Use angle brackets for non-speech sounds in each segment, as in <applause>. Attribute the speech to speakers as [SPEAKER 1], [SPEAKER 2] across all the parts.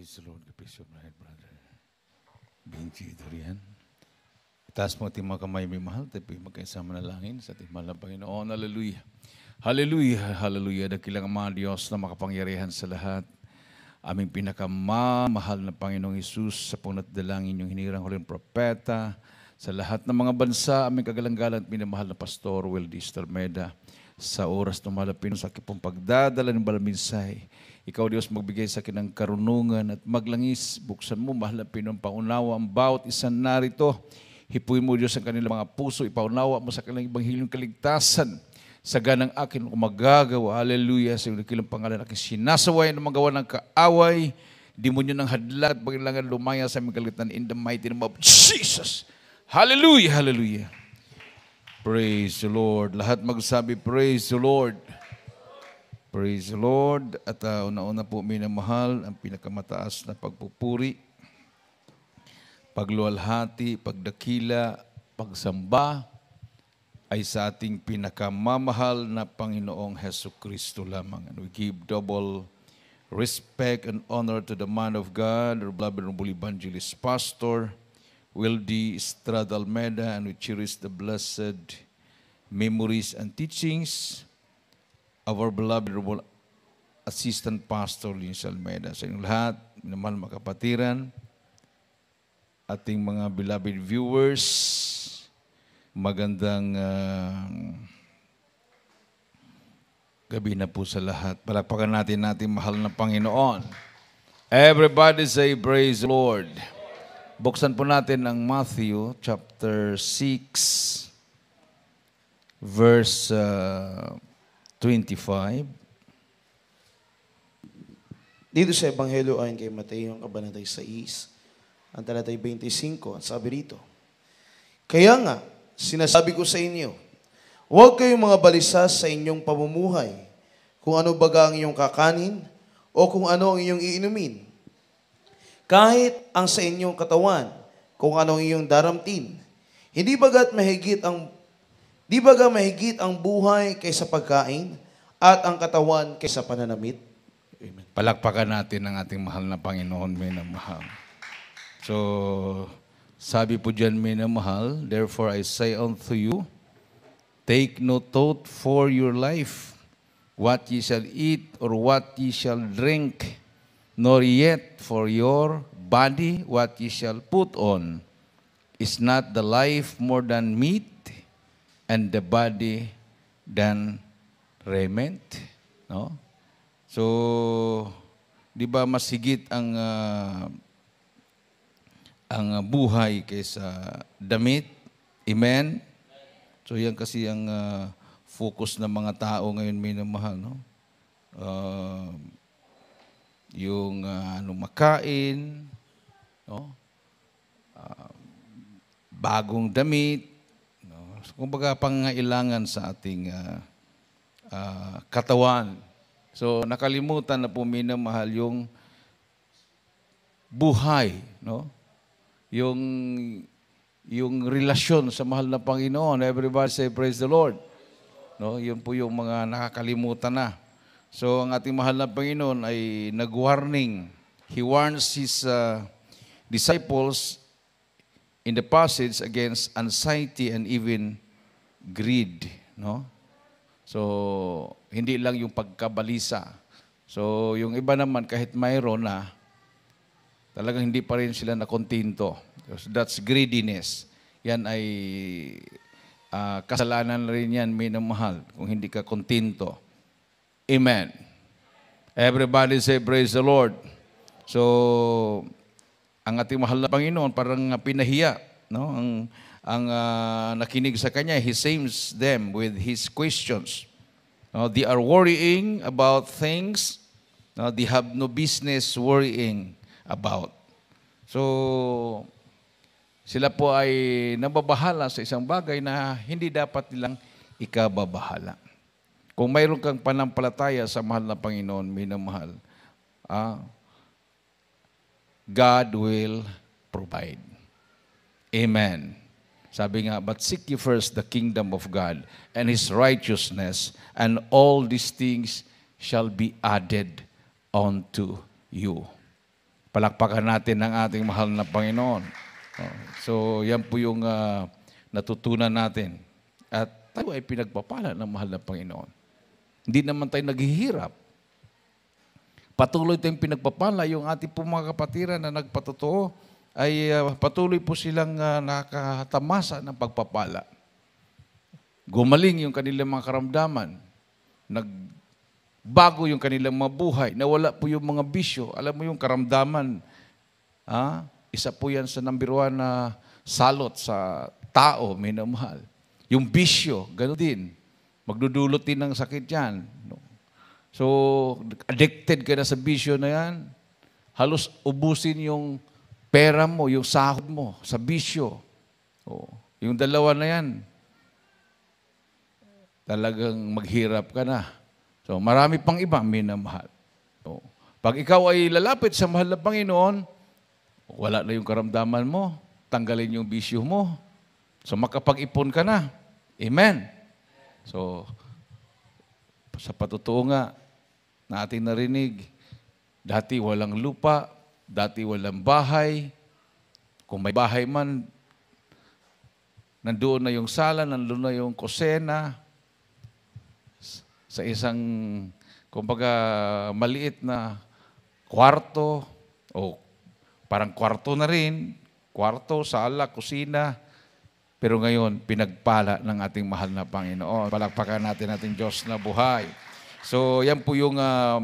[SPEAKER 1] Praise the Lord. Kapis your right, brother. Benji, ito riyan. Itaas mo ating mga kamay, may mahal. Tayo magkaisama na langin sa ating mahal na Panginoon. Hallelujah. Hallelujah. Hallelujah. Dakilang mga Diyos na makapangyarihan sa lahat. Aming pinakamamahal na Panginoong Isus sa punat dalangin yung hinirang huling propeta. Sa lahat ng mga bansa, aming kagalang-galang minamahal na Pastor Will D. Starmeda sa oras ng malapin sa kipong pagdadala ng balaminsay. Ikaw, Diyos, magbigay sa akin ng karunungan at maglangis. Buksan mo, mahalapin ang paunawa ang bawat isang narito. Hipuin mo, Diyos, ang kanilang mga puso. Ipaunawa mo sa kanilang ibanghilyong kaligtasan. Sa ganang akin, kumagagawa. Hallelujah. Sa iyong pangalan aking sinasaway na magawa ng kaaway. Di mo nyo ng hadlat at pagkailangan lumaya sa mga kaligtan in the mighty name of Jesus. Hallelujah, hallelujah. Praise the Lord. Lahat magsabi, Praise the Lord. Praise the Lord. At uh, una-una po, minamahal, ang pinakamataas na pagpupuri, pagluwalhati, pagdakila, pagsamba, ay sa ating pinakamamahal na Panginoong Heso Kristo lamang. And we give double respect and honor to the man of God, our beloved Evangelist Pastor, Wildy Estrada Almeida, and we cherish the blessed memories and teachings of our beloved Assistant Pastor Lins Almeida. Sa inyong lahat, minamahal mga kapatiran, ating mga beloved viewers, magandang uh, gabi na po sa lahat. Palapakan natin natin mahal na Panginoon. Everybody say praise the Lord. Buksan po natin ang Matthew chapter 6 verse uh, 25.
[SPEAKER 2] Dito sa Ebanghelyo ayon kay Mateo, ang kabanatay 6, ang talatay 25, at sabi rito, Kaya nga, sinasabi ko sa inyo, huwag kayong mga balisa sa inyong pamumuhay, kung ano baga ang inyong kakanin, o kung ano ang inyong iinumin, kahit ang sa inyong katawan, kung anong iyong daramtin. Hindi bagat mahigit ang di baga mahigit ang buhay kaysa pagkain at ang katawan kaysa pananamit?
[SPEAKER 1] Amen. Palakpakan natin ang ating mahal na Panginoon, may na mahal. So, sabi po dyan, may na mahal, Therefore I say unto you, Take no thought for your life, what ye shall eat or what ye shall drink, nor yet for your body what ye shall put on. Is not the life more than meat, and the body than raiment? No? So, di ba mas higit ang uh, ang buhay kaysa damit? Amen? So, yan kasi ang uh, focus ng mga tao ngayon, minamahal. No? Uh, yung uh, ano, makain, no? Uh, bagong damit, no? so, kumbaga pangailangan sa ating uh, uh, katawan. So nakalimutan na po minamahal yung buhay, no? Yung yung relasyon sa mahal na Panginoon. Everybody say praise the Lord. No, yun po yung mga nakakalimutan na. So ang ating mahal na Panginoon ay nag-warning. He warns his uh, disciples in the passage against anxiety and even greed, no? So hindi lang yung pagkabalisa. So yung iba naman kahit mayroon na talagang hindi pa rin sila nakontento. So, that's greediness. Yan ay uh, kasalanan rin yan, minamahal, kung hindi ka kontento. Amen. Everybody say praise the Lord. So, ang ating mahal na Panginoon parang pinahiya, no? Ang ang uh, nakinig sa kanya, he shames them with his questions. No, they are worrying about things no, they have no business worrying about. So, sila po ay nababahala sa isang bagay na hindi dapat nilang ikababahala. Kung mayroon kang panampalataya sa mahal na Panginoon, minamahal, ah, God will provide. Amen. Sabi nga, but seek ye first the kingdom of God and His righteousness, and all these things shall be added unto you. Palakpakan natin ang ating mahal na Panginoon. Oh, so, yan po yung uh, natutunan natin. At tayo ay pinagpapala ng mahal na Panginoon. Hindi naman tayo naghihirap. Patuloy tayong pinagpapala. Yung ating po mga kapatiran na nagpatotoo ay uh, patuloy po silang uh, ah, nakatamasa ng pagpapala. Gumaling yung kanilang mga karamdaman. Nagbago yung kanilang mga buhay. Nawala po yung mga bisyo. Alam mo yung karamdaman. Ha? Ah, isa po yan sa number one na salot sa tao, minamahal. Yung bisyo, gano'n din. Magdudulot din ng sakit yan. So, addicted ka na sa bisyo na yan. Halos ubusin yung pera mo, yung sahod mo sa bisyo. O, yung dalawa na yan, talagang maghirap ka na. So, marami pang iba minamahal. So, pag ikaw ay lalapit sa mahal na Panginoon, wala na yung karamdaman mo, tanggalin yung bisyo mo. So, makapag-ipon ka na. Amen. So, sa patotoo nga, natin narinig, dati walang lupa, dati walang bahay. Kung may bahay man, nandoon na yung sala, nandoon na yung kusena. Sa isang, kumbaga, maliit na kwarto, o parang kwarto na rin, kwarto, sala, kusina, pero ngayon, pinagpala ng ating mahal na Panginoon. Palakpakan natin ating Diyos na buhay. So, yan po yung uh,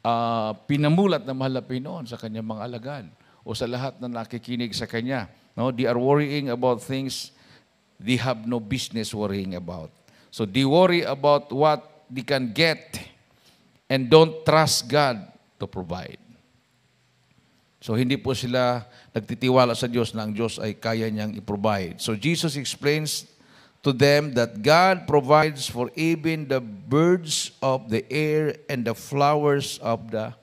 [SPEAKER 1] uh, pinamulat ng mahal na Panginoon sa kanyang mga alagad o sa lahat na nakikinig sa kanya. No? They are worrying about things they have no business worrying about. So, they worry about what they can get and don't trust God to provide. So hindi po sila nagtitiwala sa Diyos na ang Diyos ay kaya niyang i-provide. So Jesus explains to them that God provides for even the birds of the air and the flowers of the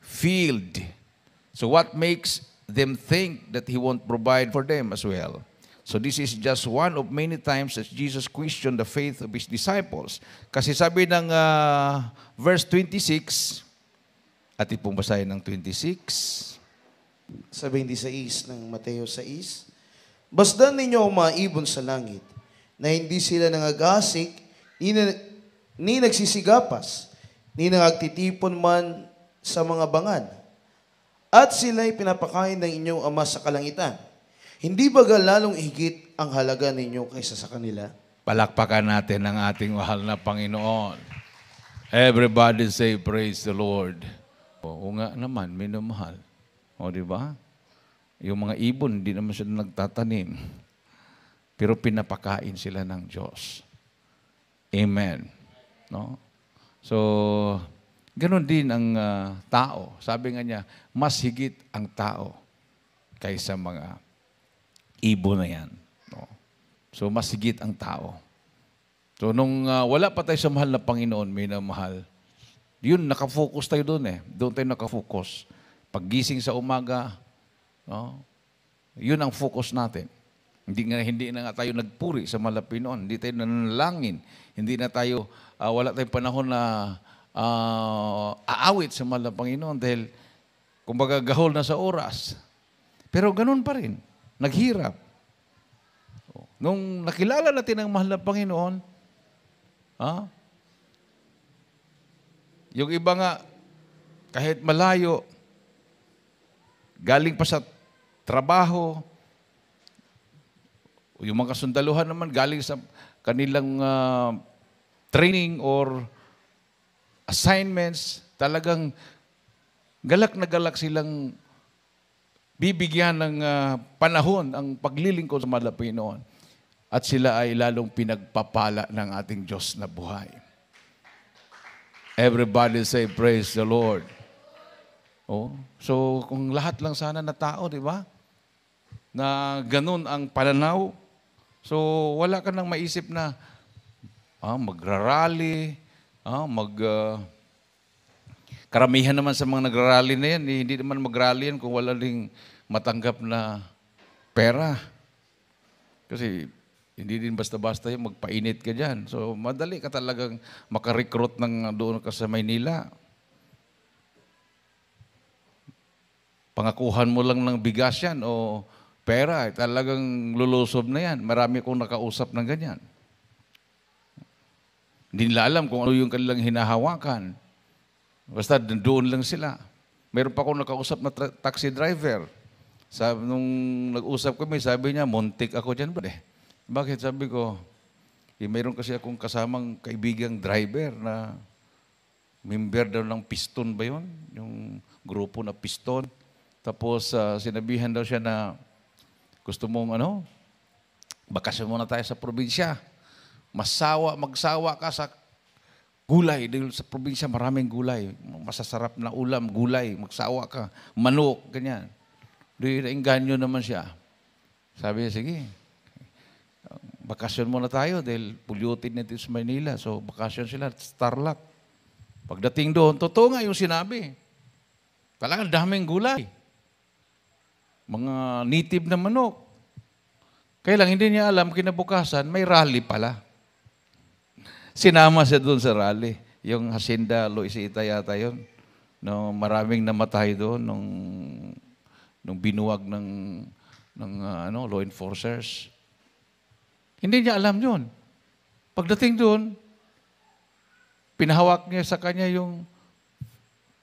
[SPEAKER 1] field. So what makes them think that He won't provide for them as well? So this is just one of many times that Jesus questioned the faith of His disciples. Kasi sabi ng uh, verse 26, at pong basahin ng 26,
[SPEAKER 2] sa 26 ng Mateo
[SPEAKER 1] 6,
[SPEAKER 2] Basdan ninyo ang mga ibon sa langit, na hindi sila nangagasik, ni, na, ni nagsisigapas, ni nangagtitipon man sa mga bangan. At sila'y pinapakain ng inyong ama sa kalangitan. Hindi ba lalong higit ang halaga ninyo kaysa sa kanila?
[SPEAKER 1] Palakpakan natin ang ating mahal na Panginoon. Everybody say, praise the Lord. Oo nga naman, minamahal. O, di ba? Yung mga ibon, hindi naman sila nagtatanim. Pero pinapakain sila ng Diyos. Amen. No? So, ganun din ang uh, tao. Sabi nga niya, mas higit ang tao kaysa mga ibon na yan. No? So, mas higit ang tao. So, nung uh, wala pa tayo sa mahal na Panginoon, may mahal, yun, nakafocus tayo doon eh. Doon tayo nakafocus. Paggising sa umaga, no? yun ang focus natin. Hindi nga hindi na nga tayo nagpuri sa Malapinon, hindi tayo nanalangin, hindi na tayo uh, wala tayong panahon na uh, aawit sa Malapanginoon dahil kumbaga gahol na sa oras. Pero ganun pa rin, naghirap. Nung nakilala natin ang mahal na Panginoon, ha? Yung iba nga kahit malayo, galing pa sa trabaho, yung mga kasundaluhan naman galing sa kanilang uh, training or assignments, talagang galak na galak silang bibigyan ng uh, panahon ang paglilingkod sa Malapinoon. At sila ay lalong pinagpapala ng ating Diyos na buhay. Everybody say, praise the Lord. Oh, so kung lahat lang sana na tao, 'di ba? Na ganun ang pananaw. So wala ka nang maiisip na ah, magrarally, ah, mag uh, karamihan naman sa mga nagrarally na yan, eh, hindi naman magrally yan kung wala ding matanggap na pera. Kasi hindi din basta-basta yung magpainit ka dyan. So madali ka talagang makarecruit ng doon ka sa Maynila. pangakuhan mo lang ng bigas yan o pera, eh, talagang lulusob na yan. Marami kong nakausap ng ganyan. Hindi nila alam kung ano yung kanilang hinahawakan. Basta doon lang sila. Meron pa akong nakausap na tra- taxi driver. Sabi, nung nag-usap kami, sabi niya, muntik ako dyan ba Bakit? Sabi ko, eh, mayroon kasi akong kasamang kaibigang driver na member daw ng piston ba yon Yung grupo na piston. Tapos uh, sinabihan daw siya na gusto mong ano, bakasyon muna tayo sa probinsya. Masawa, magsawa ka sa gulay. Dahil sa probinsya maraming gulay. Masasarap na ulam, gulay. Magsawa ka. Manok, ganyan. Di nainganyo naman siya. Sabi niya, sige. Bakasyon muna tayo dahil polluted na sa Manila. So, bakasyon sila, Starlock. Pagdating doon, totoo nga yung sinabi. Talagang daming gulay mga native na manok. Kaya lang hindi niya alam, kinabukasan, may rally pala. Sinama siya doon sa rally. Yung Hacienda Luisita yata yun. No, maraming namatay doon nung, nung binuwag ng, ng uh, ano, law enforcers. Hindi niya alam yun. Pagdating doon, pinahawak niya sa kanya yung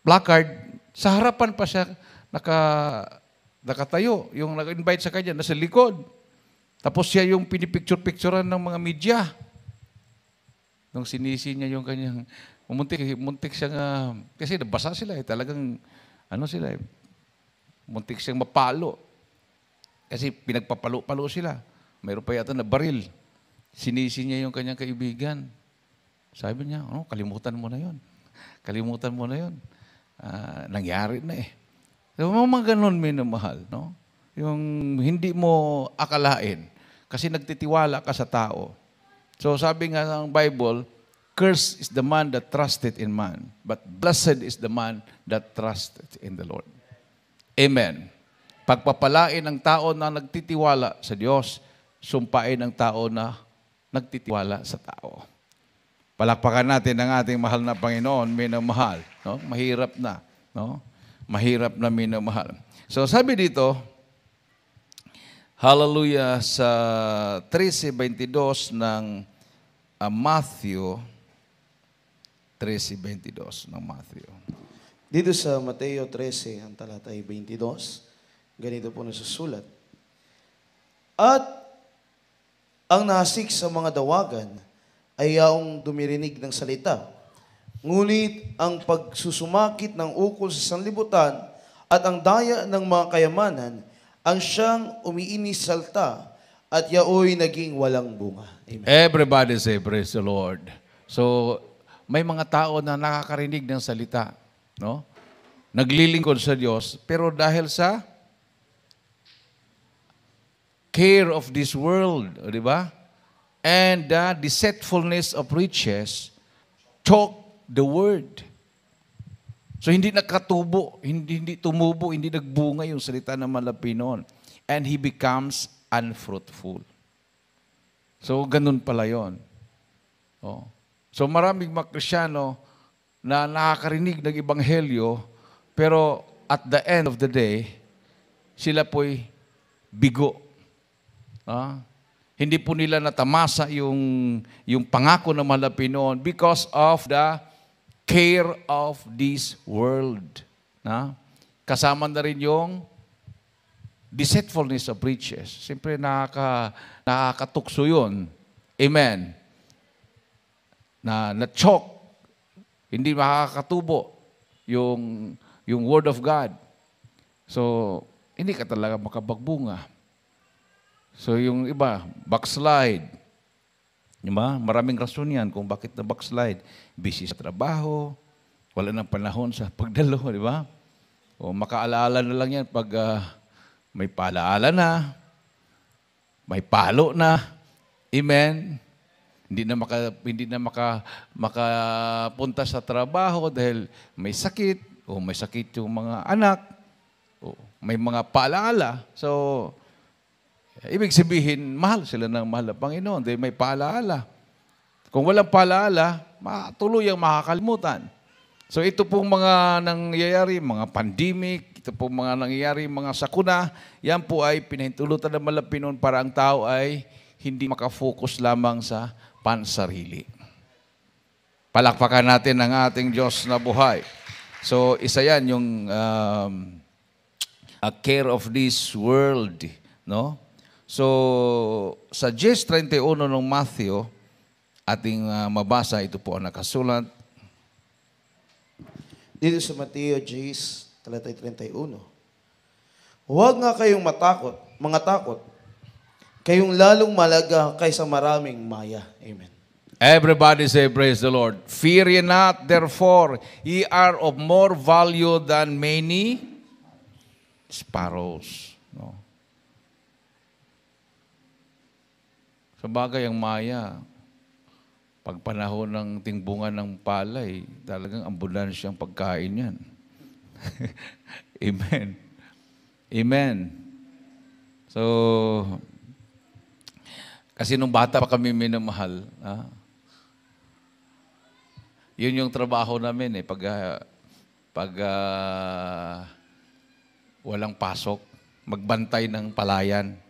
[SPEAKER 1] placard. Sa harapan pa siya, naka nakatayo. Yung nag-invite sa kanya, nasa likod. Tapos siya yung pinipicture-picturean ng mga media. Nung sinisi niya yung kanyang, muntik, muntik siya nga, ah, kasi nabasa sila eh, talagang, ano sila eh, muntik siyang mapalo. Kasi pinagpapalo-palo sila. Mayroon pa yata na baril. Sinisi niya yung kanyang kaibigan. Sabi niya, oh, kalimutan mo na yon. Kalimutan mo na yon. Uh, ah, nangyari na eh. Yung mga ganun, minamahal, no? Yung hindi mo akalain kasi nagtitiwala ka sa tao. So sabi nga ng Bible, Cursed is the man that trusted in man, but blessed is the man that trusted in the Lord. Amen. Pagpapalain ng tao na nagtitiwala sa Diyos, sumpain ng tao na nagtitiwala sa tao. Palakpakan natin ang ating mahal na Panginoon, minamahal. No? Mahirap na. No? mahirap na minamahal. So sabi dito, hallelujah sa 13.22 ng uh, Matthew, 13.22 ng Matthew. Dito sa Mateo
[SPEAKER 2] 13, ang talata ay 22, ganito po nasusulat. At ang nasik sa mga dawagan ay yaong dumirinig ng salita Ngunit ang pagsusumakit ng ukol sa sanlibutan at ang daya ng mga kayamanan ang siyang umiinis salta at yaoy naging walang bunga. Amen.
[SPEAKER 1] Everybody say, praise the Lord. So, may mga tao na nakakarinig ng salita, no? Naglilingkod sa Diyos, pero dahil sa care of this world, di ba? And the deceitfulness of riches, choke the Word. So hindi nakatubo, hindi, hindi tumubo, hindi nagbunga yung salita ng malapinon. And he becomes unfruitful. So ganun pala yon. Oh. So maraming mga Krisyano na nakakarinig ng Ebanghelyo, pero at the end of the day, sila po'y bigo. Ah? Hindi po nila natamasa yung, yung pangako ng malapinon because of the care of this world. Na? Kasama na rin yung deceitfulness of riches. Siyempre, nakaka, nakakatukso yun. Amen. Na na-choke. Hindi makakatubo yung, yung Word of God. So, hindi ka talaga makabagbunga. So, yung iba, backslide Di ba? Maraming rason yan kung bakit na-backslide. Busy sa trabaho, wala ng panahon sa pagdalo, di ba? O makaalala na lang yan pag uh, may paalaala na, may palo na. Amen? Hindi na maka hindi na maka makapunta sa trabaho dahil may sakit o may sakit yung mga anak o may mga paalaala. So Ibig sabihin, mahal sila ng mahal ng Panginoon. Dahil may paalaala. Kung walang paalaala, matuloy ang makakalimutan. So ito pong mga nangyayari, mga pandemic, ito pong mga nangyayari, mga sakuna, yan po ay pinahintulutan ng malapinon para ang tao ay hindi makafocus lamang sa pansarili. Palakpakan natin ang ating Diyos na buhay. So isa yan yung um, a care of this world, no? So, sa 10.31 ng Matthew, ating uh, mabasa, ito po ang nakasulat.
[SPEAKER 2] Dito sa Matthew,
[SPEAKER 1] 10,
[SPEAKER 2] 31. Huwag nga kayong matakot, mga takot. Kayong lalong malaga kaysa maraming maya. Amen.
[SPEAKER 1] Everybody say, praise the Lord. Fear ye not, therefore, ye are of more value than many sparrows. No? Sa bagay ang maya, pag panahon ng tingbungan ng palay, talagang ambulansya ang pagkain yan. <laughs> Amen. Amen. So, kasi nung bata pa kami minamahal, ah, yun yung trabaho namin eh, pag, ah, pag uh, walang pasok, magbantay ng palayan.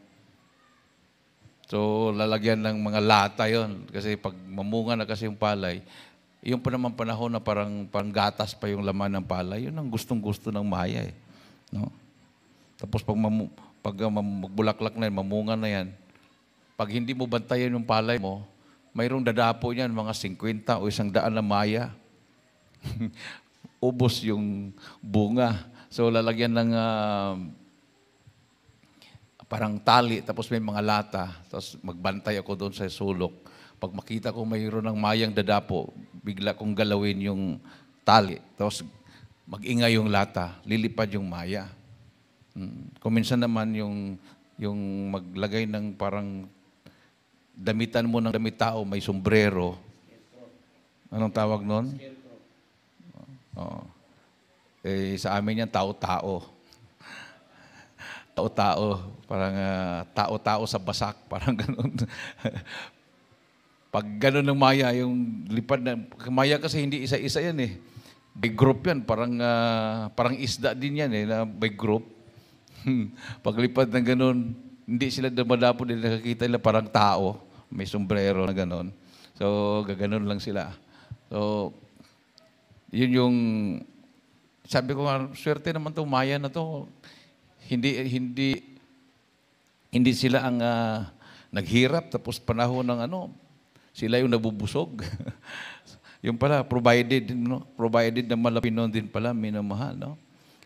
[SPEAKER 1] So, lalagyan ng mga lata yon Kasi pag mamunga na kasi yung palay, yung pa naman panahon na parang panggatas pa yung laman ng palay, yun ang gustong-gusto ng maya eh. No? Tapos pag, mamu- pag ah, magbulaklak na yan, mamunga na yan, pag hindi mo bantayan yung palay mo, mayroong dadapo niyan mga 50 o isang daan na maya. <laughs> Ubos yung bunga. So lalagyan ng uh, parang tali, tapos may mga lata, tapos magbantay ako doon sa sulok. Pag makita ko mayroon ng mayang dadapo, bigla kong galawin yung tali. Tapos mag-ingay yung lata, lilipad yung maya. Hmm. Kung minsan naman yung, yung maglagay ng parang damitan mo ng damit tao, may sombrero. Anong tawag nun? Oo. Eh, sa amin yan, tao-tao tao-tao, parang uh, tao-tao sa basak, <laughs> parang ganun. Pag ganun ng maya, yung lipad na, maya kasi hindi isa-isa yan eh. By group yan, parang, uh, parang isda din yan eh, na by group. <laughs> Paglipad ng ganun, hindi sila dumadapo din nakakita nila parang tao. May sombrero na ganun. So, gaganon lang sila. So, yun yung, sabi ko nga, swerte naman to, maya na to hindi hindi hindi sila ang uh, naghirap tapos panahon ng ano, sila yung nabubusog. <laughs> yung pala provided no, provided na malapit noon din pala minamahal no.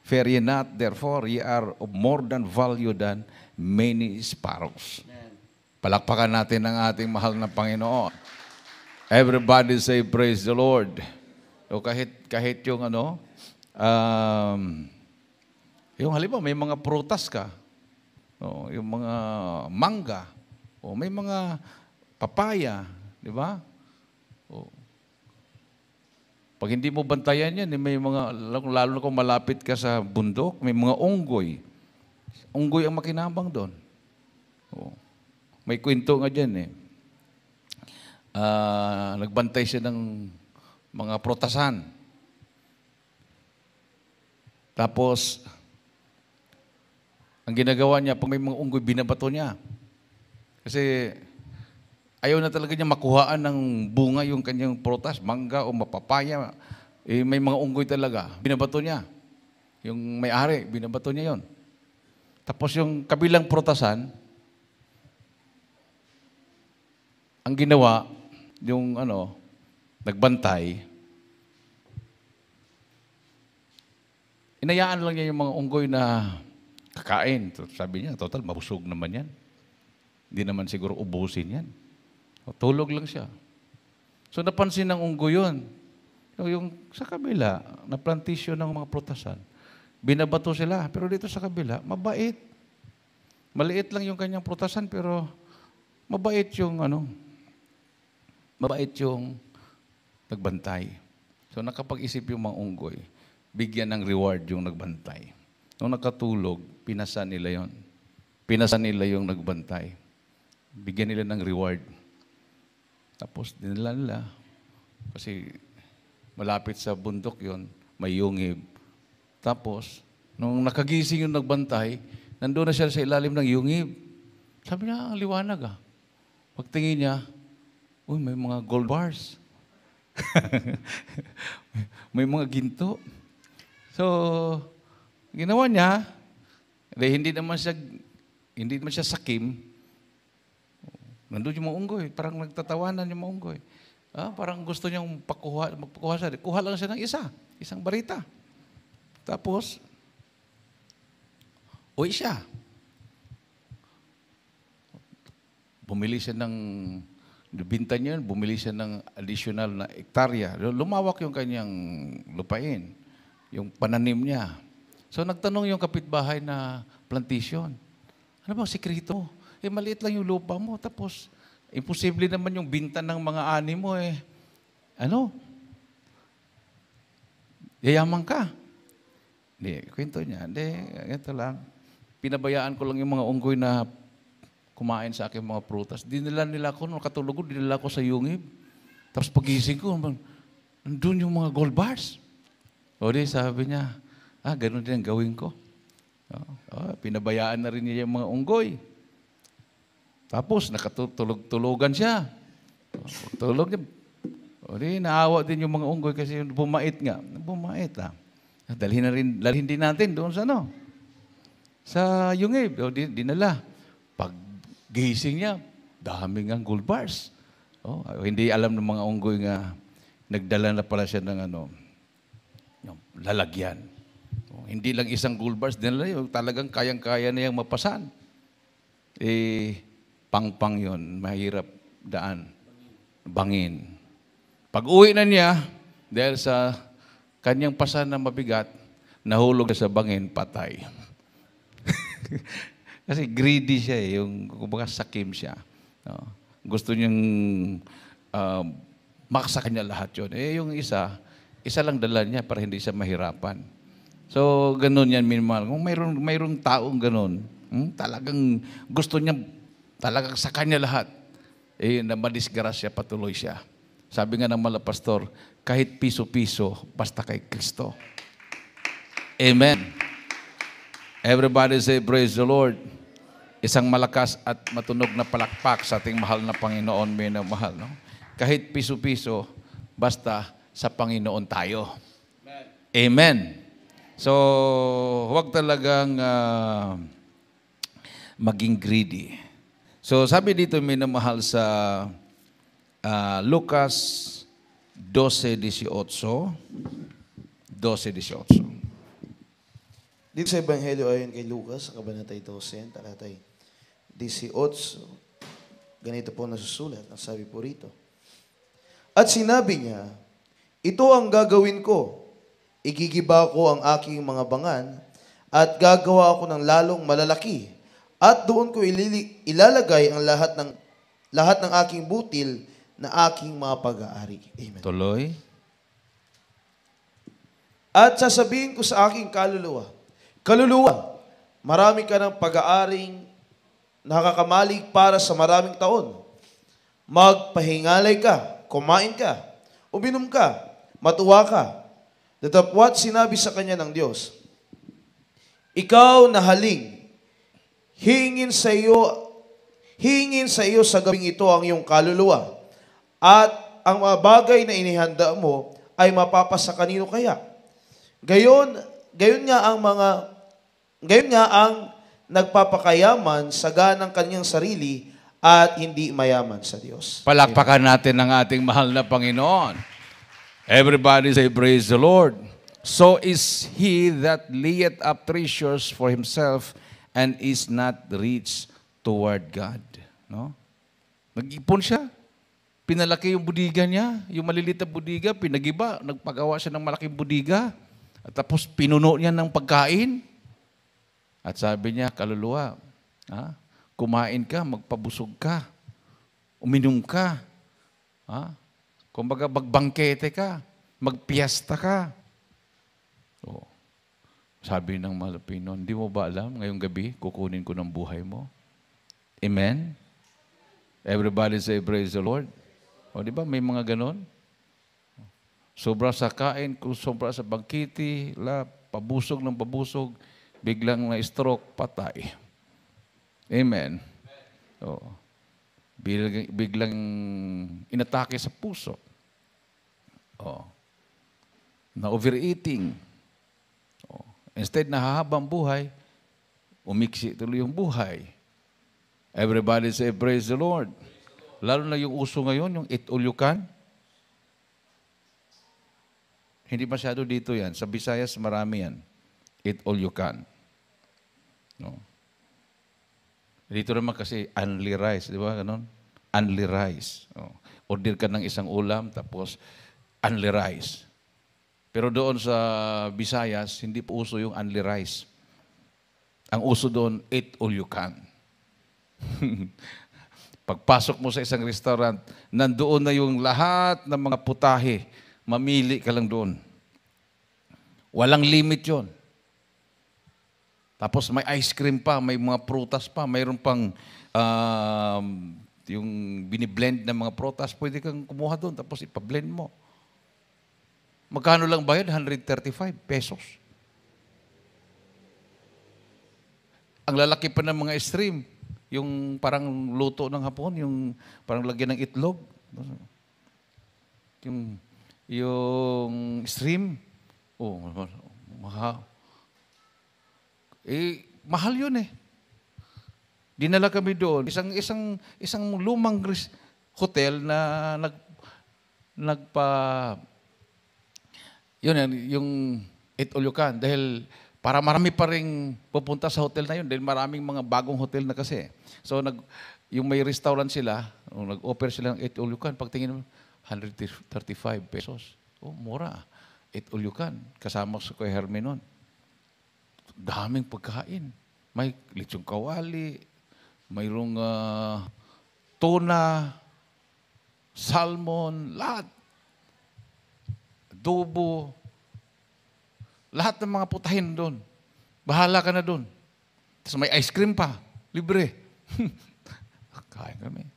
[SPEAKER 1] Fear ye not, therefore, ye are of more than value than many sparrows. Palakpakan natin ang ating mahal na Panginoon. Everybody say, praise the Lord. O kahit, kahit yung ano, um, yung halimbawa, may mga prutas ka, o, yung mga mangga, o may mga papaya, di ba? O, pag hindi mo bantayan yan, eh, may mga, lalo kung malapit ka sa bundok, may mga unggoy. Unggoy ang makinabang doon. Oh. May kwento nga dyan eh. Uh, nagbantay siya ng mga protasan. Tapos, ang ginagawa niya, pag may mga unggoy, binabato niya. Kasi ayaw na talaga niya makuhaan ng bunga yung kanyang prutas, mangga o mapapaya. Eh, may mga unggoy talaga. Binabato niya. Yung may-ari, binabato niya yon. Tapos yung kabilang prutasan, ang ginawa, yung ano, nagbantay, inayaan lang niya yung mga unggoy na kakain. Sabi niya, total, mabusog naman yan. Hindi naman siguro ubusin yan. O, tulog lang siya. So napansin ng unggo yun. Yung sa kabila, na plantation ng mga prutasan, binabato sila. Pero dito sa kabila, mabait. Maliit lang yung kanyang prutasan, pero mabait yung ano, mabait yung nagbantay. So nakapag-isip yung mga unggoy, bigyan ng reward yung nagbantay. Nung nakatulog, pinasa nila yon. Pinasa nila yung nagbantay. Bigyan nila ng reward. Tapos dinala nila. Kasi malapit sa bundok yon, may yungib. Tapos, nung nakagising yung nagbantay, nandoon na siya sa ilalim ng yungib. Sabi niya, ang ah, liwanag ah. Pagtingin niya, uy, may mga gold bars. <laughs> may mga ginto. So, Ginawa niya, dahil hindi naman siya, hindi naman siya sakim, nandun yung mga unggoy, parang nagtatawanan yung mga unggoy. Ah, parang gusto niyang pakuha, magpakuha siya. Kuha lang siya ng isa, isang barita. Tapos, uwi siya. Bumili siya ng Binta niya yun, bumili siya ng additional na ektarya. Lumawak yung kanyang lupain, yung pananim niya. So nagtanong yung kapitbahay na plantation, ano ba sikreto? Eh maliit lang yung lupa mo, tapos imposible naman yung binta ng mga ani mo eh. Ano? Yayaman ka. Hindi, kwento niya. Hindi, ito lang. Pinabayaan ko lang yung mga unggoy na kumain sa akin mga prutas. Dinala nila ako, nung katulog ko, dinala ko sa yungib. Tapos pagising ko, nandun yung mga gold bars. O di, sabi niya, Ah, ganun din ang gawin ko. Oh, oh, pinabayaan na rin niya yung mga unggoy. Tapos, nakatulog-tulogan siya. Oh, tulog niya. O oh, di, naawa din yung mga unggoy kasi bumait nga. Bumait ah. ah. Dalhin na rin, dalhin din natin doon sa ano. Sa Yungib. O oh, di, dinala. Pag gising niya, daming ang gold bars. Oh, hindi alam ng mga unggoy nga nagdala na pala siya ng ano, yung lalagyan. Oh, hindi lang isang gold bars, dinala yun. Talagang kayang-kaya na yung mapasan. Eh, pang-pang yun. Mahirap daan. Bangin. Pag uwi na niya, dahil sa kanyang pasan na mabigat, nahulog na sa bangin, patay. <laughs> Kasi greedy siya eh. Yung, kumbaga, sakim siya. No? Gusto niyang uh, maksa kanya lahat yun. Eh, yung isa, isa lang dala niya para hindi siya mahirapan. So, ganun yan, minimal. Kung mayroong, mayroong taong ganun, hmm, talagang gusto niya, talagang sa kanya lahat, eh, na madisgrasya, patuloy siya. Sabi nga ng mala pastor, kahit piso-piso, basta kay Kristo. Amen. Everybody say, praise the Lord. Isang malakas at matunog na palakpak sa ating mahal na Panginoon, minamahal. No? Kahit piso-piso, basta sa Panginoon tayo. Amen. Amen. So, huwag talagang uh, maging greedy. So, sabi dito minamahal sa uh, Lucas 12.18. 12.18.
[SPEAKER 2] Dito sa Ebanghelyo ayon kay Lucas, sa Kabanatay 12, talatay 18, ganito po nasusulat, ang sabi po rito. At sinabi niya, ito ang gagawin ko Igigiba ko ang aking mga bangan at gagawa ako ng lalong malalaki at doon ko ilili- ilalagay ang lahat ng lahat ng aking butil na aking mga pag-aari.
[SPEAKER 1] Amen. Tuloy.
[SPEAKER 2] At sasabihin ko sa aking kaluluwa, Kaluluwa, marami ka ng pag-aaring nakakamalig para sa maraming taon. Magpahingalay ka, kumain ka, uminom ka, matuwa ka, Datapwat sinabi sa kanya ng Diyos, Ikaw na haling, hingin sa iyo, hingin sa iyo sa gabing ito ang iyong kaluluwa, at ang mga bagay na inihanda mo ay mapapasa kanino kaya. Gayon, gayon nga ang mga, gayon nga ang nagpapakayaman sa ganang kanyang sarili at hindi mayaman sa Diyos. Palakpakan
[SPEAKER 1] natin ang ating mahal na Panginoon. Everybody say, Praise the Lord. So is he that layeth up treasures for himself and is not rich toward God. No? Nag-ipon siya. Pinalaki yung budiga niya. Yung malilit na budiga, pinagiba. Nagpagawa siya ng malaking budiga. At tapos pinuno niya ng pagkain. At sabi niya, kaluluwa, ha? kumain ka, magpabusog ka, uminom ka, ha? Kung Kumbaga, magbangkete ka, magpiyesta ka. Oo. Oh. Sabi ng Malapino, hindi mo ba alam, ngayong gabi, kukunin ko ng buhay mo? Amen? Everybody say, praise the Lord. O, oh, di ba, may mga ganon? Sobra sa kain, sobra sa bangkiti, la, pabusog ng pabusog, biglang na-stroke, patay. Amen? Oo. Oh. Biglang, biglang inatake sa puso. Oh. Na overeating. Oh. Instead, na hahabang buhay, umiksi tuloy yung buhay. Everybody say, praise the Lord. Lalo na yung uso ngayon, yung eat all you can. Hindi masyado dito yan. Sa Visayas, marami yan. Eat all you can. No. Oh. Dito naman kasi only rice, di ba? Ganun? Only rice. No. Oh. Order ka ng isang ulam, tapos unli rice. Pero doon sa Visayas, hindi po uso yung unli rice. Ang uso doon, eat all you can. <laughs> Pagpasok mo sa isang restaurant, nandoon na yung lahat ng mga putahe. Mamili ka lang doon. Walang limit yon. Tapos may ice cream pa, may mga prutas pa, mayroon pang uh, yung biniblend ng mga prutas, pwede kang kumuha doon tapos ipablend mo. Magkano lang bayad? 135 pesos. Ang lalaki pa ng mga stream, yung parang luto ng hapon, yung parang lagyan ng itlog. Yung, yung stream, oh, mahal. Eh, mahal yun eh. Dinala kami doon. Isang, isang, isang lumang hotel na nag, nagpa, yun, yung eat all you can. Dahil para marami pa rin pupunta sa hotel na yun. Dahil maraming mga bagong hotel na kasi. So, nag, yung may restaurant sila, oh, nag-offer sila ng eat all you can. Pagtingin mo, 135 pesos. Oh, mura. Eat all you can. Kasama sa kay Hermin nun. Daming pagkain. May lechong kawali, mayroong uh, tuna, salmon, lahat dubo, lahat ng mga putahin doon. Bahala ka na doon. Tapos may ice cream pa, libre. <laughs> kain kami.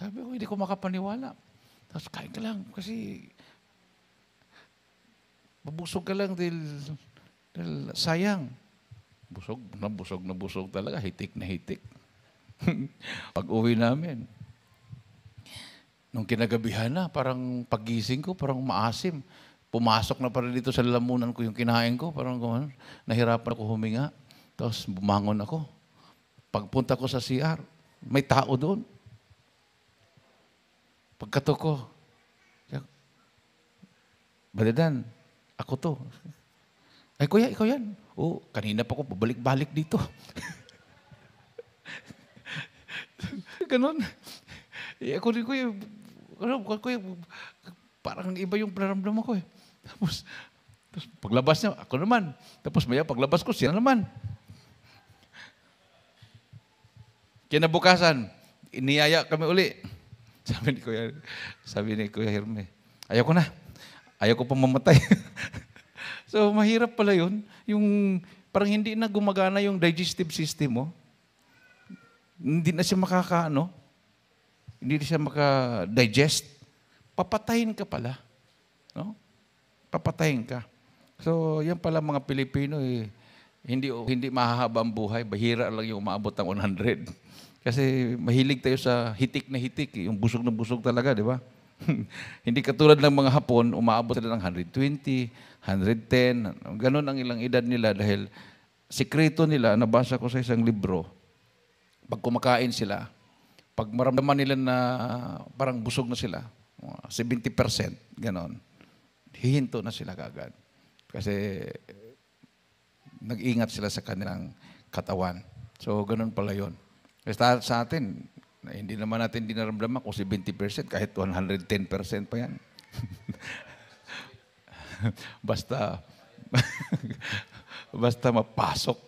[SPEAKER 1] Sabi ko, hindi ko makapaniwala. Tapos kain ka lang kasi mabusog ka lang dahil, dahil sayang. Busog na busog na busog talaga, hitik na hitik. <laughs> Pag uwi namin, Nung kinagabihan na, parang pagising ko, parang maasim. Pumasok na para dito sa lamunan ko yung kinain ko. Parang gano'n. Nahirapan ako huminga. Tapos bumangon ako. Pagpunta ko sa CR, may tao doon. Pagkato ko, Balidan, ako to. Ay, kuya, ikaw yan. Oh, kanina pa ako pabalik-balik dito. <laughs> Ganon. E, eh, ako rin, kuya, ano, kuya, parang iba yung nararamdaman ko eh. Tapos, tapos paglabas niya, ako naman. Tapos maya paglabas ko, siya naman. Kinabukasan, iniyaya kami uli. <laughs> Sabi ni Kuya, sabi ni Kuya Herme, ayaw ko na. Ayaw ko pa mamatay. <laughs> so, mahirap pala yun. Yung parang hindi na gumagana yung digestive system mo. Hindi na siya makakaano hindi siya maka-digest, papatayin ka pala. No? Papatayin ka. So, yan pala mga Pilipino, eh, hindi, hindi mahahaba ang buhay. Bahira lang yung umaabot ng 100. Kasi mahilig tayo sa hitik na hitik. Eh. Yung busog na busog talaga, di ba? <laughs> hindi katulad ng mga Hapon, umaabot sila ng 120, 110. Ganun ang ilang edad nila dahil sikreto nila, nabasa ko sa isang libro, pag kumakain sila, pag maramdaman nila na parang busog na sila, 70%, ganon, hihinto na sila kagad. Kasi nag-ingat sila sa kanilang katawan. So, ganun pala yun. Kasi eh, sa atin, hindi naman natin dinaramdaman kung 70%, kahit 110% pa yan. <laughs> basta, <laughs> basta mapasok,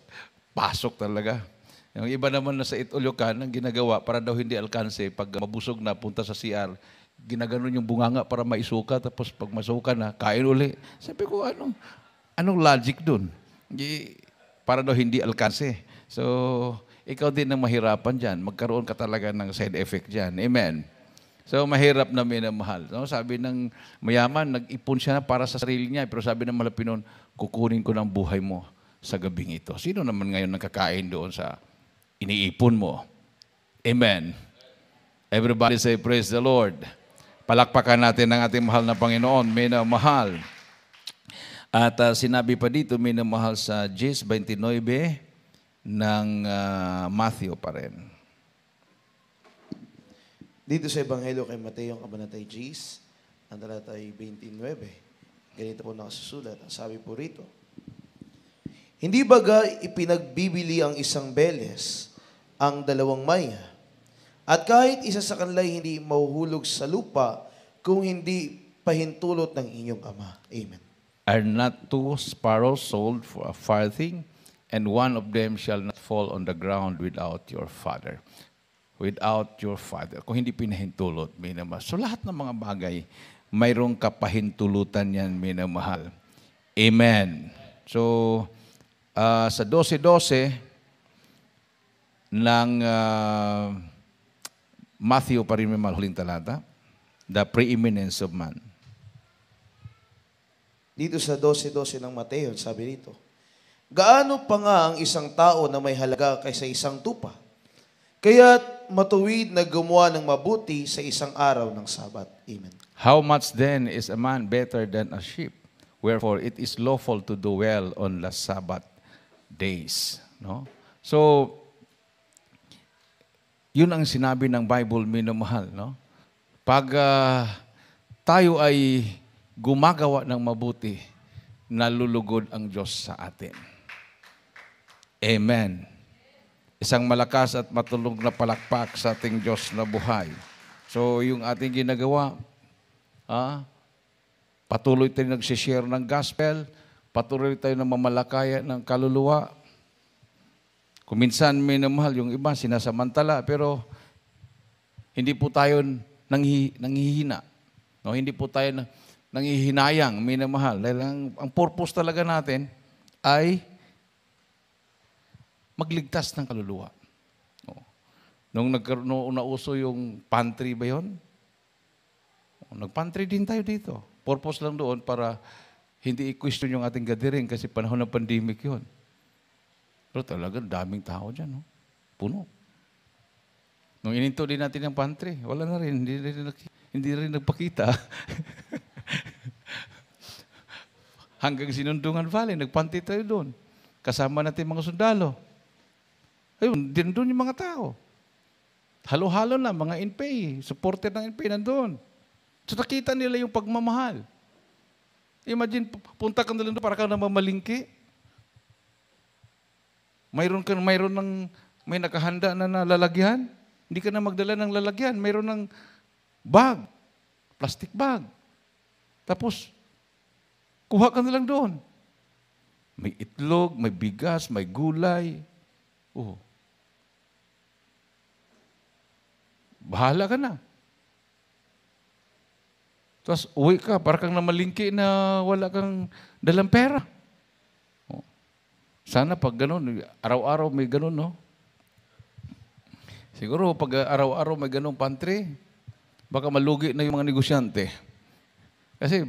[SPEAKER 1] pasok talaga. Yung iba naman na sa itulukan, ang ginagawa para daw hindi alkanse, pag mabusog na, punta sa CR, ginaganon yung bunganga para maisuka, tapos pag masuka na, kain uli. Sabi ko, anong, anong logic dun? Para daw hindi alkanse. So, ikaw din ang mahirapan dyan. Magkaroon ka talaga ng side effect dyan. Amen. So, mahirap na minamahal. No? Sabi ng mayaman, nag-ipon siya na para sa sarili niya. Pero sabi ng malapinon, kukunin ko ng buhay mo sa gabing ito. Sino naman ngayon nagkakain doon sa iniipon mo. Amen. Everybody say, Praise the Lord. Palakpakan natin ang ating mahal na Panginoon, minamahal. At uh, sinabi pa dito, minamahal sa Jes 29 ng uh, Matthew pa rin.
[SPEAKER 2] Dito sa Ebanghelyo kay Mateo, ang ay Jesus, ang talatay 29, ganito po nakasusulat. Ang sabi po rito, hindi baga ipinagbibili ang isang beles, ang dalawang maya. At kahit isa sa kanila hindi mahuhulog sa lupa kung hindi pahintulot ng inyong Ama.
[SPEAKER 1] Amen. Are not two sparrows sold for a farthing, and one of them shall not fall on the ground without your father. Without your father. Kung hindi pinahintulot, minamahal. So lahat ng mga bagay, mayroong kapahintulutan yan, minamahal. Amen. So, uh, sa 12.12 -12 ng uh, Matthew pa rin may mahuling talata, the preeminence of man.
[SPEAKER 2] Dito sa 12.12 -12 ng Mateo, sabi dito, Gaano pa nga ang isang tao na may halaga kaysa isang tupa? Kaya't matuwid na gumawa ng mabuti sa isang araw ng Sabat.
[SPEAKER 1] Amen. How much then is a man better than a sheep? Wherefore it is lawful to do well on the Sabbath days. No? So, yun ang sinabi ng Bible, minamahal. No? Pag uh, tayo ay gumagawa ng mabuti, nalulugod ang Diyos sa atin. Amen. Isang malakas at matulog na palakpak sa ating Diyos na buhay. So, yung ating ginagawa, ah, patuloy tayong nagsishare ng gospel, Patuloy tayo na mamalakaya ng kaluluwa. Kuminsan minamahal yung iba, sinasamantala, pero hindi po tayo nanghi, nanghihina. No, hindi po tayo nanghihinayang, minamahal. Dahil ang, ang purpose talaga natin ay magligtas ng kaluluwa. No. Nung nagkaroon, noong nauso yung pantry ba yun? Nagpantry din tayo dito. Purpose lang doon para hindi i-question yung ating gathering kasi panahon ng pandemic yon. Pero talaga, daming tao dyan. No? Puno. Nung ininto din natin ang pantry, wala na rin. Hindi rin, hindi rin nagpakita. <laughs> Hanggang sinundungan valley, nagpanti tayo doon. Kasama natin mga sundalo. Ayun, din doon yung mga tao. Halo-halo na, mga NPA, supporter ng NPA nandun. So nakita nila yung pagmamahal. Imagine, punta ka na lang para ka na mamalingki. Mayroon, ka, mayroon ng, may nakahanda na na lalagyan. Hindi ka na magdala ng lalagyan. Mayroon ng bag, plastic bag. Tapos, kuha ka na lang doon. May itlog, may bigas, may gulay. Oh. Bahala ka na. Tapos uwi ka, parang kang namalingki na wala kang dalang pera. Oh. Sana pag ganun, araw-araw may ganun, no? Siguro pag araw-araw may ganun pantry, baka malugi na yung mga negosyante. Kasi,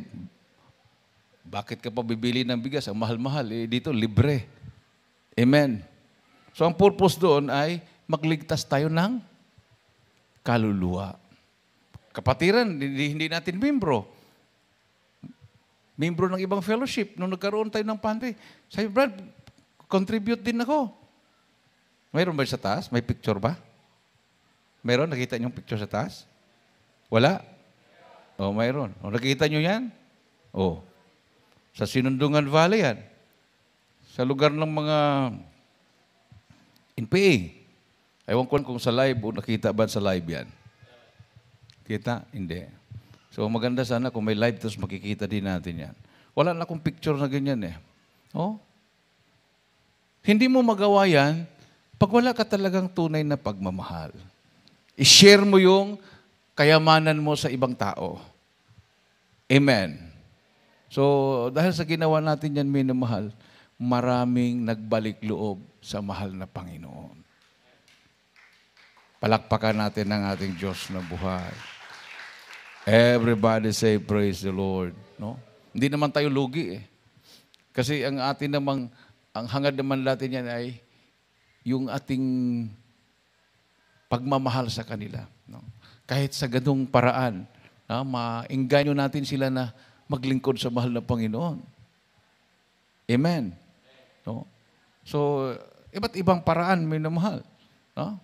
[SPEAKER 1] bakit ka pa bibili ng bigas? Ang mahal-mahal, eh, dito libre. Amen. So ang purpose doon ay magligtas tayo ng kaluluwa. Kapatiran, hindi, hindi natin membro. Membro ng ibang fellowship. Nung nagkaroon tayo ng pantry, sabi, Brad, contribute din ako. Mayroon ba sa taas? May picture ba? Mayroon? Nakita niyo yung picture sa taas? Wala? O, oh, mayroon. O, oh, nakita niyo yan? O. Oh. Sa Sinundungan Valley yan. Sa lugar ng mga NPA. Ewan ko kung sa live o oh, nakita ba sa live yan. Kita? Hindi. So maganda sana kung may live tapos makikita din natin yan. Wala na akong picture na ganyan eh. Oh? Hindi mo magawa yan pag wala ka talagang tunay na pagmamahal. I-share mo yung kayamanan mo sa ibang tao. Amen. So, dahil sa ginawa natin yan, minamahal, maraming nagbalik loob sa mahal na Panginoon. Palakpakan natin ang ating Diyos na buhay. Everybody say, praise the Lord. No? Hindi naman tayo lugi eh. Kasi ang atin namang, ang hangad naman natin yan ay yung ating pagmamahal sa kanila. No? Kahit sa ganung paraan, na maengganyo natin sila na maglingkod sa mahal na Panginoon. Amen. No? So, iba't ibang paraan may namahal. No?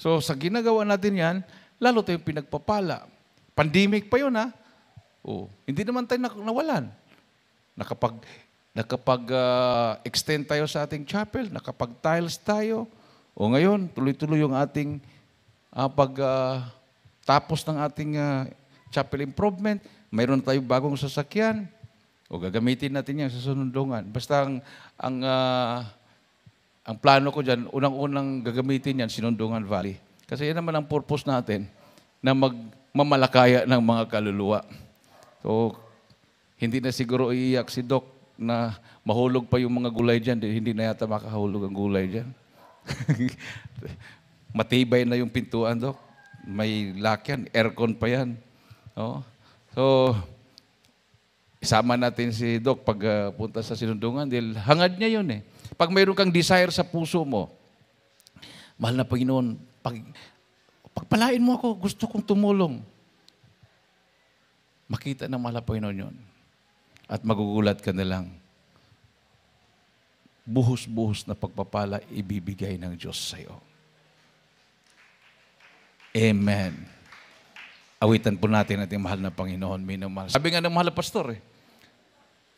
[SPEAKER 1] So, sa ginagawa natin yan, lalo tayong pinagpapala. Pandemic pa yun, ha? Oh, hindi naman tayo nawalan. Nakapag, nakapag uh, extend tayo sa ating chapel, nakapag tiles tayo. O ngayon, tuloy-tuloy yung ating uh, pag uh, tapos ng ating uh, chapel improvement, mayroon tayong bagong sasakyan. O gagamitin natin yan sa sunundungan. Basta ang, ang, uh, ang plano ko dyan, unang-unang gagamitin yan, Sinundungan Valley. Kasi yan naman ang purpose natin na mag mamalakaya ng mga kaluluwa. So, hindi na siguro iiyak si Doc na mahulog pa yung mga gulay dyan. Hindi na yata makahulog ang gulay dyan. <laughs> Matibay na yung pintuan, Doc. May lakyan, aircon pa yan. No? So, isama natin si Doc pag uh, punta sa sinundungan. Dahil hangad niya yun eh. Pag mayroon kang desire sa puso mo, mahal na Panginoon, pag, Pagpalain mo ako, gusto kong tumulong. Makita ng Malapoynon yun. At magugulat ka na lang. Buhos-buhos na pagpapala ibibigay ng Diyos sa iyo. Amen. Awitan po natin ating mahal na Panginoon. Minamahal. Sabi nga ng mahal na pastor eh,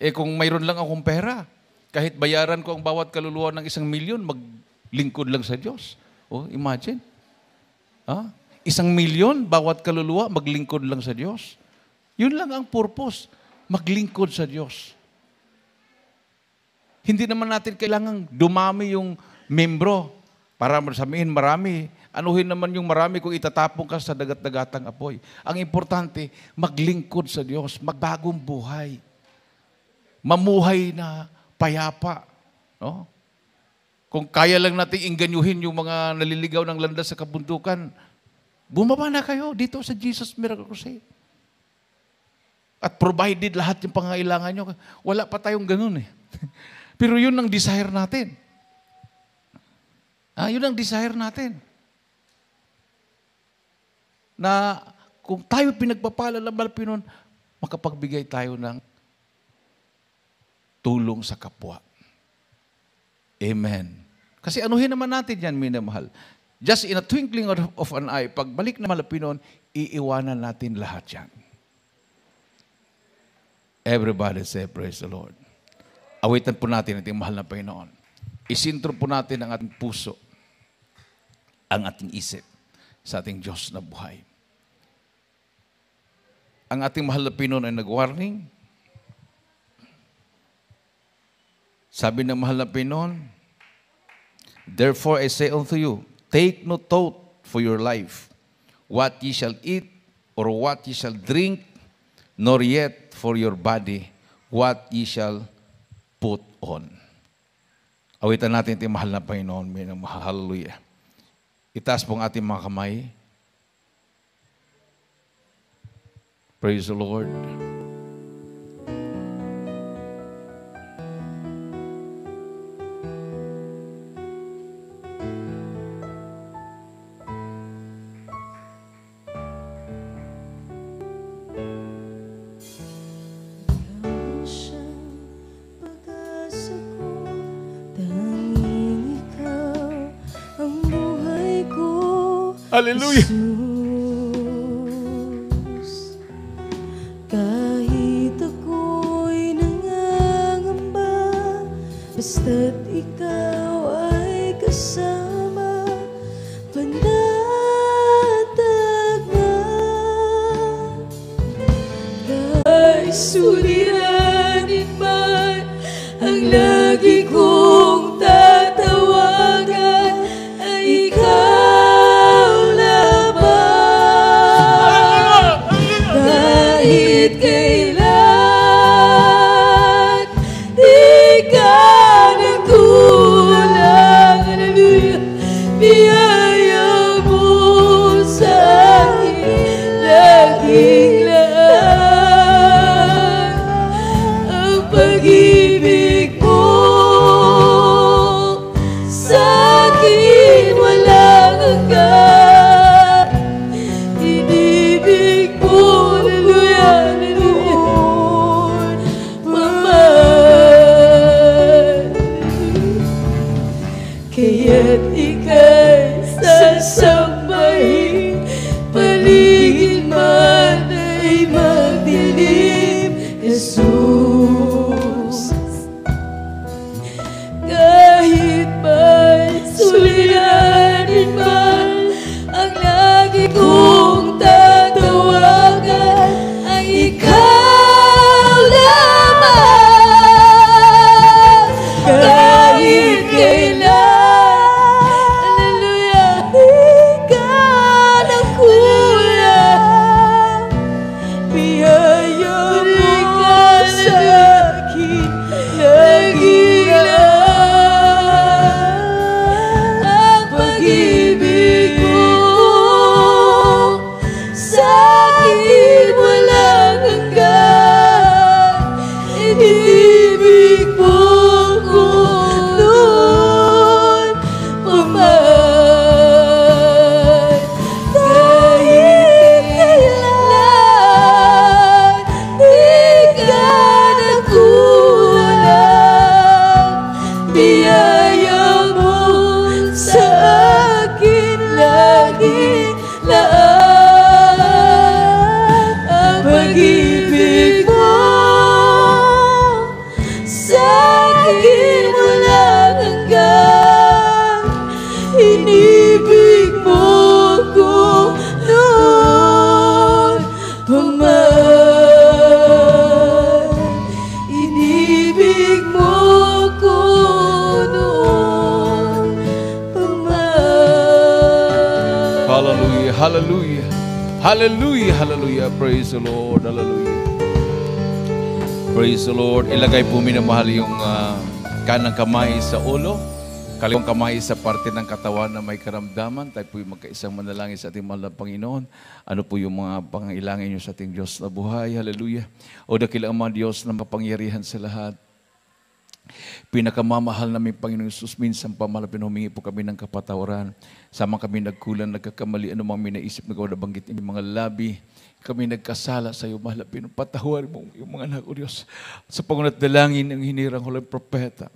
[SPEAKER 1] eh kung mayroon lang akong pera, kahit bayaran ko ang bawat kaluluwa ng isang milyon, maglingkod lang sa Diyos. Oh, imagine. Ah? Isang milyon, bawat kaluluwa, maglingkod lang sa Diyos. Yun lang ang purpose, maglingkod sa Diyos. Hindi naman natin kailangang dumami yung membro para sabihin marami. Anuhin naman yung marami kung itatapong ka sa dagat-dagatang apoy. Ang importante, maglingkod sa Diyos, magbagong buhay. Mamuhay na payapa. No? Kung kaya lang natin inganyuhin yung mga naliligaw ng landas sa kabundukan, bumaba na kayo dito sa Jesus Miracle Crusade. At provided lahat yung pangailangan nyo. Wala pa tayong ganun eh. <laughs> Pero yun ang desire natin. Ah, yun ang desire natin. Na kung tayo pinagpapala ng Malpinon, makapagbigay tayo ng tulong sa kapwa. Amen. Kasi anuhin naman natin yan, minamahal. Just in a twinkling of an eye, pagbalik na malapinon, iiwanan natin lahat yan. Everybody say, praise the Lord. Awitan po natin ating mahal na Panginoon. Isintro po natin ang ating puso, ang ating isip sa ating Diyos na buhay. Ang ating mahal na Panginoon ay nag-warning. Sabi ng mahal na Panginoon, Therefore I say unto you, take no thought for your life, what ye shall eat or what ye shall drink, nor yet for your body, what ye shall put on. Awitan natin ito mahal na Panginoon. May nang hallelujah. Itaas po ang ating mga kamay. Praise the Lord. Praise the Lord. Hallelujah Hallelujah, hallelujah. Praise the Lord, hallelujah. Praise the Lord. Ilagay po minamahal yung uh, kanang kamay sa ulo, kaliwang kamay sa parte ng katawan na may karamdaman. Tayo po yung magkaisang manalangin sa ating mahal na Panginoon. Ano po yung mga pangangilangin nyo sa ating Diyos na buhay. Hallelujah. O dakilang mga Diyos na mapangyarihan sa lahat. Pinakamamahal namin Panginoon Isus, minsan pamalapin humingi po kami ng kapatawaran. Sama kami nagkulan, nagkakamali, ano mang minaisip, nagawa nabanggit inyong mga labi. Kami nagkasala sa iyo, mahal na patawarin mo yung mga anak o Diyos. Sa pangunat dalangin ng hinirang hulang propeta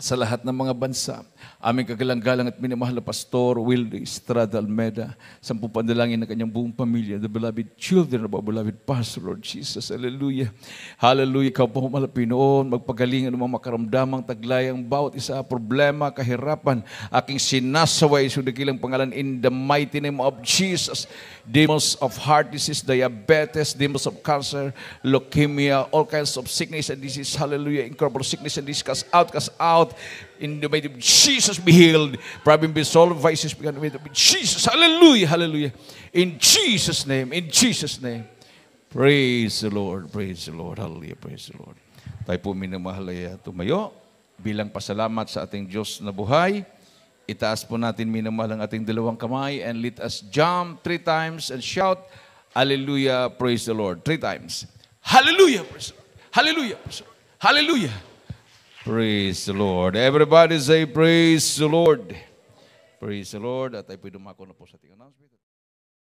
[SPEAKER 1] sa lahat ng mga bansa aming kagalang-galang at minamahal na pastor, Will Estrada Almeda, sa panalangin ng kanyang buong pamilya, the beloved children of our beloved pastor, Lord Jesus. Hallelujah. Hallelujah. Ikaw po malapin noon, magpagalingan ng mga makaramdamang taglayang bawat isa, problema, kahirapan, aking sinasaway, sudakilang pangalan, in the mighty name of Jesus. Demons of heart disease, diabetes, demons of cancer, leukemia, all kinds of sickness and disease. Hallelujah. Incurable sickness and disease, cast out, cast out. In the mighty Jesus be healed. Problem be solved. Vices be of Jesus. Hallelujah. Hallelujah. In Jesus' name. In Jesus' name. Praise the Lord. Praise the Lord. Hallelujah. Praise the Lord. Tayo po minamahalaya tumayo. Bilang pasalamat sa ating Diyos na buhay. Itaas po natin minamahal ang ating dalawang kamay and let us jump three times and shout, Hallelujah, praise the Lord. Three times. Hallelujah, praise the Lord. Hallelujah, praise the Lord. Hallelujah. Praise the Lord.
[SPEAKER 3] Everybody say praise the Lord.
[SPEAKER 1] Praise the Lord. At tayo pwede dumako na po sa ating announcement.